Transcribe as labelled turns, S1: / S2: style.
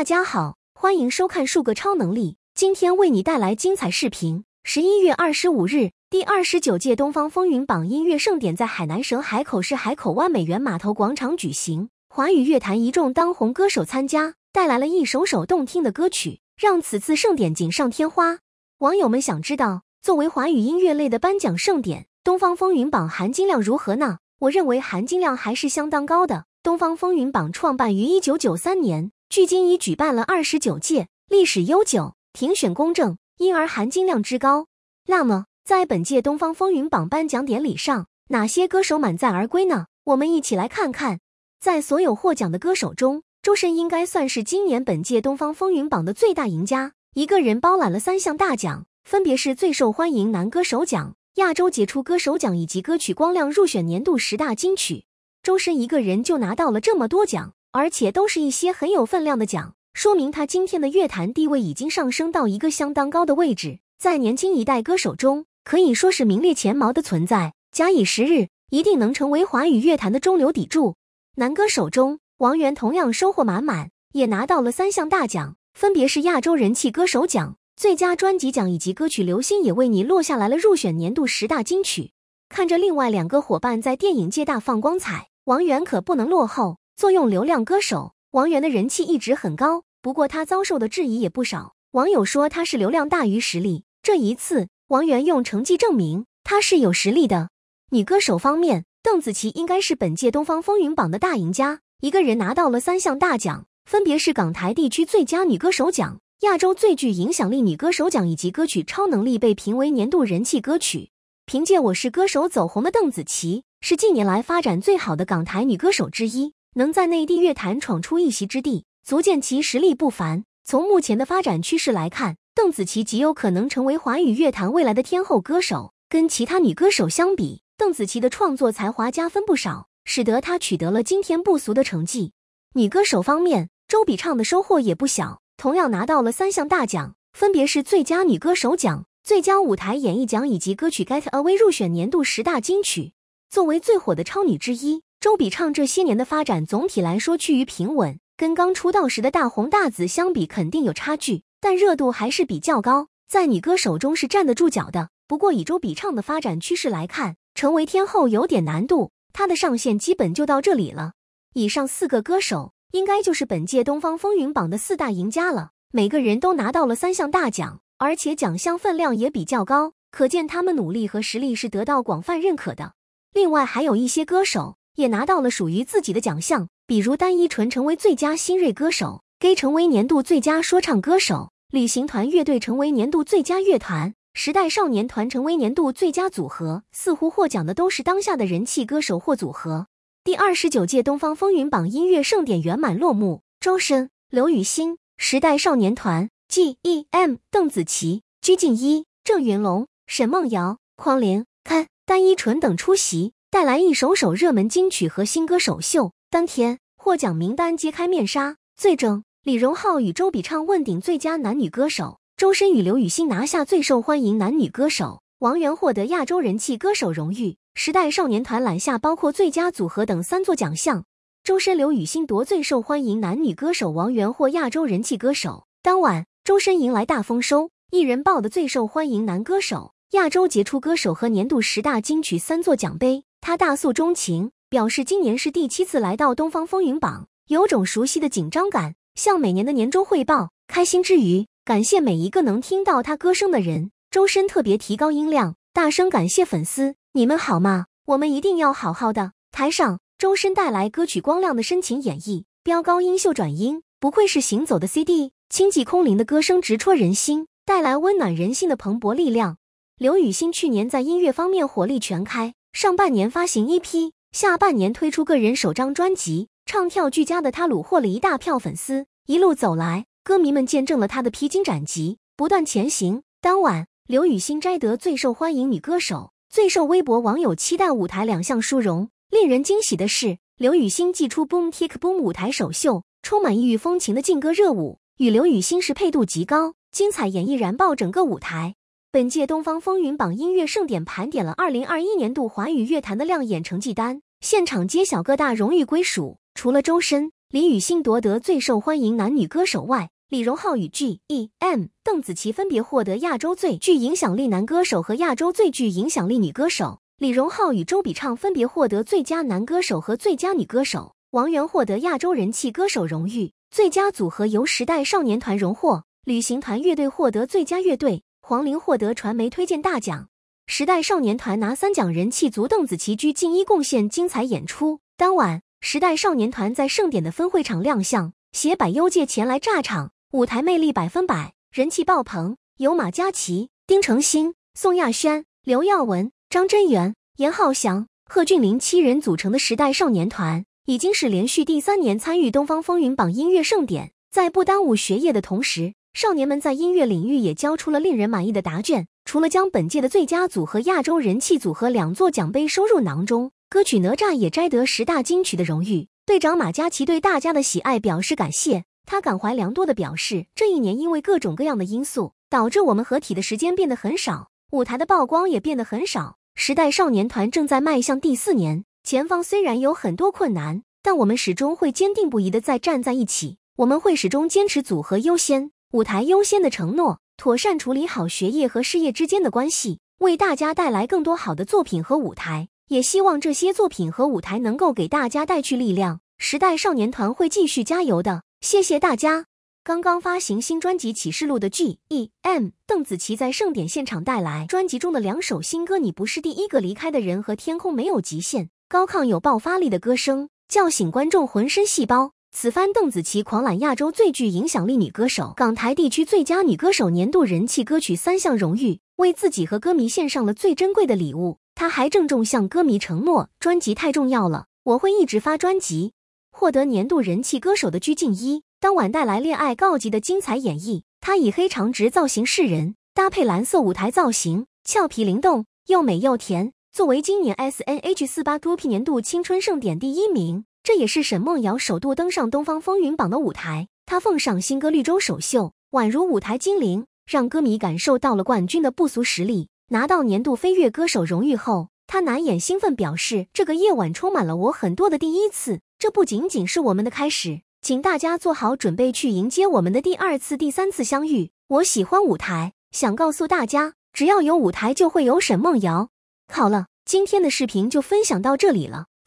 S1: 大家好，欢迎收看数个超能力。今天为你带来精彩视频。十一月二十五日，第二十九届东方风云榜音乐盛典在海南省海口市海口万美元码头广场举行，华语乐坛一众当红歌手参加，带来了一首首动听的歌曲，让此次盛典锦上添花。网友们想知道，作为华语音乐类的颁奖盛典，东方风云榜含金量如何呢？我认为含金量还是相当高的。东方风云榜创办于一九九三年。距今已举办了二十九届，历史悠久，评选公正，因而含金量之高。那么，在本届东方风云榜颁奖典礼上，哪些歌手满载而归呢？我们一起来看看。在所有获奖的歌手中，周深应该算是今年本届东方风云榜的最大赢家，一个人包揽了三项大奖，分别是最受欢迎男歌手奖、亚洲杰出歌手奖以及歌曲光亮入选年度十大金曲。周深一个人就拿到了这么多奖。而且都是一些很有分量的奖，说明他今天的乐坛地位已经上升到一个相当高的位置，在年轻一代歌手中可以说是名列前茅的存在。假以时日，一定能成为华语乐坛的中流砥柱。男歌手中，王源同样收获满满，也拿到了三项大奖，分别是亚洲人气歌手奖、最佳专辑奖以及歌曲《流星也为你落下来了》入选年度十大金曲。看着另外两个伙伴在电影界大放光彩，王源可不能落后。作用流量歌手王源的人气一直很高，不过他遭受的质疑也不少。网友说他是流量大于实力，这一次王源用成绩证明他是有实力的。女歌手方面，邓紫棋应该是本届东方风云榜的大赢家，一个人拿到了三项大奖，分别是港台地区最佳女歌手奖、亚洲最具影响力女歌手奖以及歌曲超能力被评为年度人气歌曲。凭借我是歌手走红的邓紫棋是近年来发展最好的港台女歌手之一。能在内地乐坛闯出一席之地，足见其实力不凡。从目前的发展趋势来看，邓紫棋极有可能成为华语乐坛未来的天后歌手。跟其他女歌手相比，邓紫棋的创作才华加分不少，使得她取得了今天不俗的成绩。女歌手方面，周笔畅的收获也不小，同样拿到了三项大奖，分别是最佳女歌手奖、最佳舞台演绎奖以及歌曲《Get Away》入选年度十大金曲。作为最火的超女之一。周笔畅这些年的发展总体来说趋于平稳，跟刚出道时的大红大紫相比肯定有差距，但热度还是比较高，在女歌手中是站得住脚的。不过以周笔畅的发展趋势来看，成为天后有点难度，她的上限基本就到这里了。以上四个歌手应该就是本届东方风云榜的四大赢家了，每个人都拿到了三项大奖，而且奖项分量也比较高，可见他们努力和实力是得到广泛认可的。另外还有一些歌手。也拿到了属于自己的奖项，比如单依纯成为最佳新锐歌手 g a y 成为年度最佳说唱歌手，旅行团乐队成为年度最佳乐团，时代少年团成为年度最佳组合。似乎获奖的都是当下的人气歌手或组合。第二十九届东方风云榜音乐盛典圆满落幕，周深、刘雨昕、时代少年团、GEM、邓紫棋、鞠婧祎、郑云龙、沈梦瑶、匡玲、看、单依纯等出席。带来一首首热门金曲和新歌首秀。当天获奖名单揭开面纱，最终李荣浩与周笔畅问鼎最佳男女歌手，周深与刘雨昕拿下最受欢迎男女歌手，王源获得亚洲人气歌手荣誉。时代少年团揽下包括最佳组合等三座奖项。周深、刘雨昕夺最受欢迎男女歌手，王源获亚洲人气歌手。当晚，周深迎来大丰收，一人报的最受欢迎男歌手、亚洲杰出歌手和年度十大金曲三座奖杯。他大诉衷情，表示今年是第七次来到东方风云榜，有种熟悉的紧张感。向每年的年终汇报，开心之余，感谢每一个能听到他歌声的人。周深特别提高音量，大声感谢粉丝：“你们好吗？我们一定要好好的。”台上，周深带来歌曲《光亮》的深情演绎，飙高音秀转音，不愧是行走的 CD。清寂空灵的歌声直戳人心，带来温暖人心的蓬勃力量。刘雨昕去年在音乐方面火力全开。上半年发行一批，下半年推出个人首张专辑，唱跳俱佳的他虏获了一大票粉丝。一路走来，歌迷们见证了他的披荆斩棘，不断前行。当晚，刘雨欣摘得最受欢迎女歌手、最受微博网友期待舞台两项殊荣。令人惊喜的是，刘雨欣祭出 Boom t i c k Boom 舞台首秀，充满异域风情的劲歌热舞与刘雨欣适配度极高，精彩演绎燃爆整个舞台。本届东方风云榜音乐盛典盘点了二零二一年度华语乐坛的亮眼成绩单，现场揭晓各大荣誉归属。除了周深、林宇欣夺得最受欢迎男女歌手外，李荣浩与 G.E.M.、邓紫棋分别获得亚洲最具影响力男歌手和亚洲最具影响力女歌手。李荣浩与周笔畅分别获得最佳男歌手和最佳女歌手。王源获得亚洲人气歌手荣誉。最佳组合由时代少年团荣获，旅行团乐队获得最佳乐队。黄龄获得传媒推荐大奖，时代少年团拿三奖，人气足。邓紫棋居近一贡献精彩演出。当晚，时代少年团在盛典的分会场亮相，携百优界前来炸场，舞台魅力百分百，人气爆棚。由马嘉祺、丁程鑫、宋亚轩、刘耀文、张真源、严浩翔、贺峻霖七人组成的时代少年团，已经是连续第三年参与东方风云榜音乐盛典，在不耽误学业的同时。少年们在音乐领域也交出了令人满意的答卷。除了将本届的最佳组合、亚洲人气组合两座奖杯收入囊中，歌曲《哪吒》也摘得十大金曲的荣誉。队长马嘉祺对大家的喜爱表示感谢，他感怀良多的表示，这一年因为各种各样的因素，导致我们合体的时间变得很少，舞台的曝光也变得很少。时代少年团正在迈向第四年，前方虽然有很多困难，但我们始终会坚定不移的再站在一起。我们会始终坚持组合优先。舞台优先的承诺，妥善处理好学业和事业之间的关系，为大家带来更多好的作品和舞台，也希望这些作品和舞台能够给大家带去力量。时代少年团会继续加油的，谢谢大家。刚刚发行新专辑《启示录》的 G.E.M. 邓紫棋在盛典现场带来专辑中的两首新歌《你不是第一个离开的人》和《天空没有极限》，高亢有爆发力的歌声，叫醒观众浑身细胞。此番邓紫棋狂揽亚洲最具影响力女歌手、港台地区最佳女歌手、年度人气歌曲三项荣誉，为自己和歌迷献上了最珍贵的礼物。她还郑重向歌迷承诺，专辑太重要了，我会一直发专辑。获得年度人气歌手的鞠婧祎当晚带来《恋爱告急》的精彩演绎，她以黑长直造型示人，搭配蓝色舞台造型，俏皮灵动，又美又甜。作为今年 S N H 四八 Group 年度青春盛典第一名。这也是沈梦瑶首度登上东方风云榜的舞台，她奉上新歌《绿洲》首秀，宛如舞台精灵，让歌迷感受到了冠军的不俗实力。拿到年度飞跃歌手荣誉后，她难掩兴奋，表示这个夜晚充满了我很多的第一次，这不仅仅是我们的开始，请大家做好准备去迎接我们的第二次、第三次相遇。我喜欢舞台，想告诉大家，只要有舞台，就会有沈梦瑶。好了，今天的视频就分享到这里了。